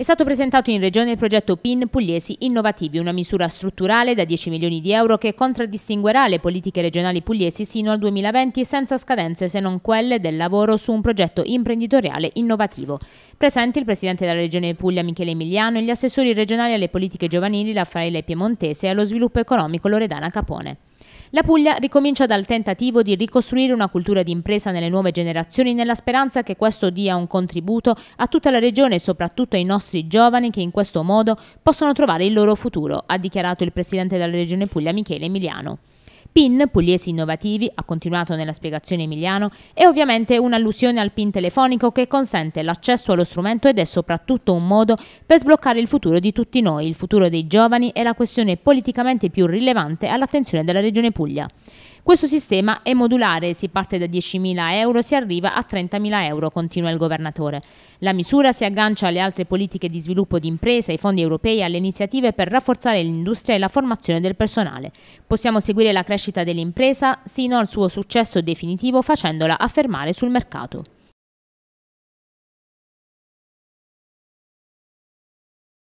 È stato presentato in Regione il progetto PIN Pugliesi Innovativi, una misura strutturale da 10 milioni di euro che contraddistinguerà le politiche regionali pugliesi sino al 2020 senza scadenze se non quelle del lavoro su un progetto imprenditoriale innovativo. Presenti il Presidente della Regione Puglia Michele Emiliano e gli assessori regionali alle politiche giovanili Raffaele Piemontese e allo sviluppo economico Loredana Capone. La Puglia ricomincia dal tentativo di ricostruire una cultura di impresa nelle nuove generazioni nella speranza che questo dia un contributo a tutta la regione e soprattutto ai nostri giovani che in questo modo possono trovare il loro futuro, ha dichiarato il presidente della regione Puglia Michele Emiliano. PIN, Pugliesi Innovativi, ha continuato nella spiegazione Emiliano, è ovviamente un'allusione al PIN telefonico che consente l'accesso allo strumento ed è soprattutto un modo per sbloccare il futuro di tutti noi, il futuro dei giovani è la questione politicamente più rilevante all'attenzione della Regione Puglia. Questo sistema è modulare, si parte da 10.000 euro, si arriva a 30.000 euro, continua il governatore. La misura si aggancia alle altre politiche di sviluppo di impresa, ai fondi europei e alle iniziative per rafforzare l'industria e la formazione del personale. Possiamo seguire la crescita dell'impresa sino al suo successo definitivo facendola affermare sul mercato.